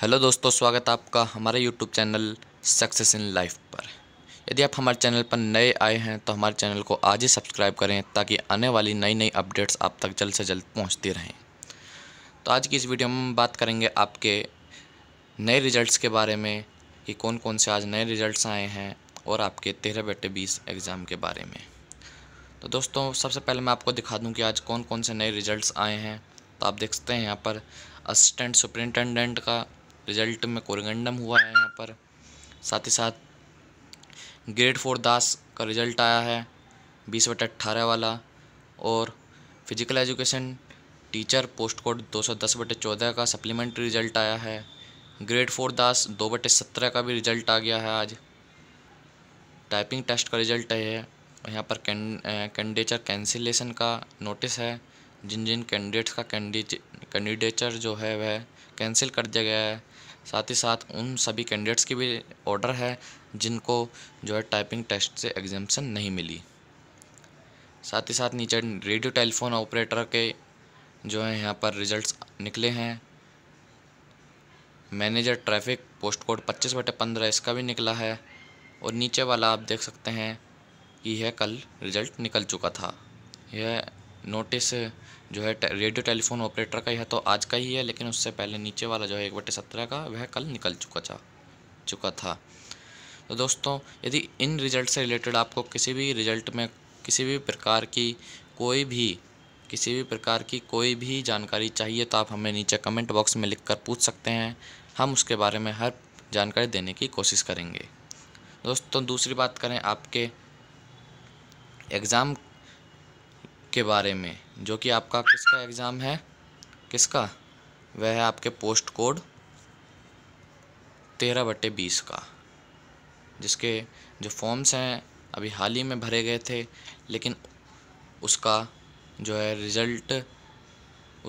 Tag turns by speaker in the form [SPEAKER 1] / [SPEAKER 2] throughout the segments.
[SPEAKER 1] hello दोस्तों स्वागत है आपका हमारे YouTube channel success in life पर यदि आप हमारे चैनल पर नए आए हैं तो हमारे चैनल को आज ही सब्सक्राइब करें ताकि आने वाली नई नई अपडेट्स आप तक जल्द से जल्द पहुंचती रहें तो आज की इस वीडियो में हम बात करेंगे आपके नए रिजल्ट्स के बारे में कि कौन कौन से आज नए रिज़ल्ट आए हैं और आपके तेरह बेटे बीस एग्ज़ाम के बारे में तो दोस्तों सबसे पहले मैं आपको दिखा दूँ कि आज कौन कौन से नए रिजल्ट आए हैं तो आप देख सकते हैं यहाँ पर असिस्टेंट सुप्रिंटेंडेंट का रिजल्ट में कोरगंडम हुआ है यहाँ पर साथ ही साथ ग्रेड फोर दास का रिजल्ट आया है बीस बटे अट्ठारह वाला और physical education teacher post code दो सौ दस बटे चौदह का सप्लीमेंट्री रिजल्ट आया है ग्रेड फोर दास दो बटे सत्रह का भी रिजल्ट आ गया है आज टाइपिंग टेस्ट का रिजल्ट है यहाँ पर कैंडिडेचर कैंसिलेशन का नोटिस है जिन जिन कैंडिडेट्स का कैंडिडेचर जो है वह कैंसिल कर दिया गया है साथ ही साथ उन सभी कैंडिडेट्स की भी ऑर्डर है जिनको जो है टाइपिंग टेस्ट से एग्जामेशन नहीं मिली साथ ही साथ नीचे रेडियो टेलीफोन ऑपरेटर के जो है यहाँ पर रिजल्ट्स निकले हैं मैनेजर ट्रैफिक पोस्ट कोड पच्चीस बटे पंद्रह इसका भी निकला है और नीचे वाला आप देख सकते हैं कि यह कल रिजल्ट निकल चुका था यह नोटिस जो है रेडियो टेलीफोन ऑपरेटर का यह तो आज का ही है लेकिन उससे पहले नीचे वाला जो है एक बटे सत्रह का वह कल निकल चुका था चुका था तो दोस्तों यदि इन रिजल्ट से रिलेटेड आपको किसी भी रिजल्ट में किसी भी प्रकार की कोई भी किसी भी प्रकार की कोई भी जानकारी चाहिए तो आप हमें नीचे कमेंट बॉक्स में लिख कर पूछ सकते हैं हम उसके बारे में हर जानकारी देने की कोशिश करेंगे दोस्तों दूसरी बात करें आपके एग्ज़ाम के बारे में जो कि आपका किसका एग्ज़ाम है किसका वह है आपके पोस्ट कोड तेरह बटे बीस का जिसके जो फॉर्म्स हैं अभी हाल ही में भरे गए थे लेकिन उसका जो है रिज़ल्ट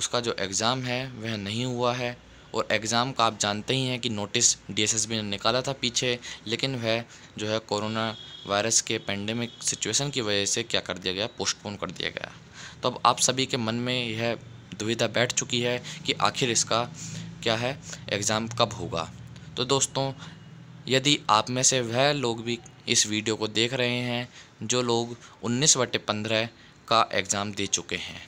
[SPEAKER 1] उसका जो एग्ज़ाम है वह नहीं हुआ है और एग्ज़ाम का आप जानते ही हैं कि नोटिस डीएसएसबी ने निकाला था पीछे लेकिन वह जो है कोरोना वायरस के पेंडेमिक सिचुएशन की वजह से क्या कर दिया गया पोस्टपोन कर दिया गया तो अब आप सभी के मन में यह दुविधा बैठ चुकी है कि आखिर इसका क्या है एग्ज़ाम कब होगा तो दोस्तों यदि आप में से वह लोग भी इस वीडियो को देख रहे हैं जो लोग उन्नीस बटे पंद्रह का एग्ज़ाम दे चुके हैं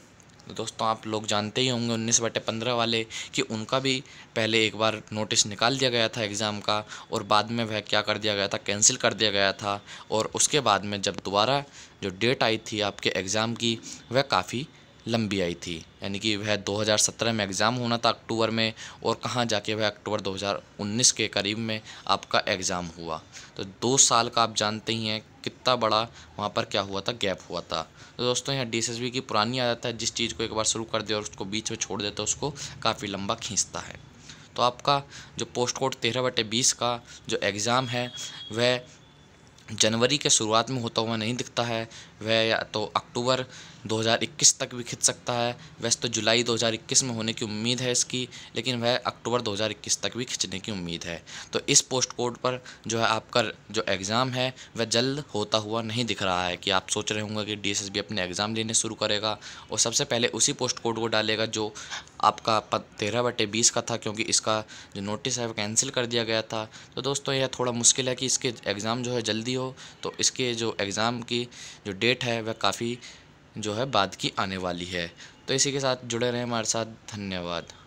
[SPEAKER 1] तो दोस्तों आप लोग जानते ही होंगे उन्नीस बटे पंद्रह वाले कि उनका भी पहले एक बार नोटिस निकाल दिया गया था एग्ज़ाम का और बाद में वह क्या कर दिया गया था कैंसिल कर दिया गया था और उसके बाद में जब दोबारा जो डेट आई थी आपके एग्ज़ाम की वह काफ़ी लंबी आई थी यानी कि वह 2017 में एग्ज़ाम होना था अक्टूबर में और कहाँ जाके वह अक्टूबर 2019 के करीब में आपका एग्ज़ाम हुआ तो दो साल का आप जानते ही हैं कितना बड़ा वहाँ पर क्या हुआ था गैप हुआ था तो दोस्तों यहाँ डी की पुरानी आदत है जिस चीज़ को एक बार शुरू कर दे और उसको बीच में छोड़ देता है उसको काफ़ी लंबा खींचता है तो आपका जो पोस्ट कोड तेरह बटे बीस का जो एग्ज़ाम है वह जनवरी के शुरुआत में होता हुआ नहीं दिखता है वह या तो अक्टूबर 2021 तक भी खिंच सकता है वैसे तो जुलाई 2021 में होने की उम्मीद है इसकी लेकिन वह अक्टूबर 2021 तक भी खिंचने की उम्मीद है तो इस पोस्ट कोड पर जो है आपका जो एग्ज़ाम है वह जल्द होता हुआ नहीं दिख रहा है कि आप सोच रहे होंगे कि डी अपने एग्ज़ाम लेने शुरू करेगा और सबसे पहले उसी पोस्ट कोड को डालेगा जो आपका तेरह बटे बीस का था क्योंकि इसका जो नोटिस है वो कैंसिल कर दिया गया था तो दोस्तों यह थोड़ा मुश्किल है कि इसके एग्ज़ाम जो है जल्दी हो तो इसके जो एग्ज़ाम की जो डेट है वह काफ़ी जो है बाद की आने वाली है तो इसी के साथ जुड़े रहें हमारे साथ धन्यवाद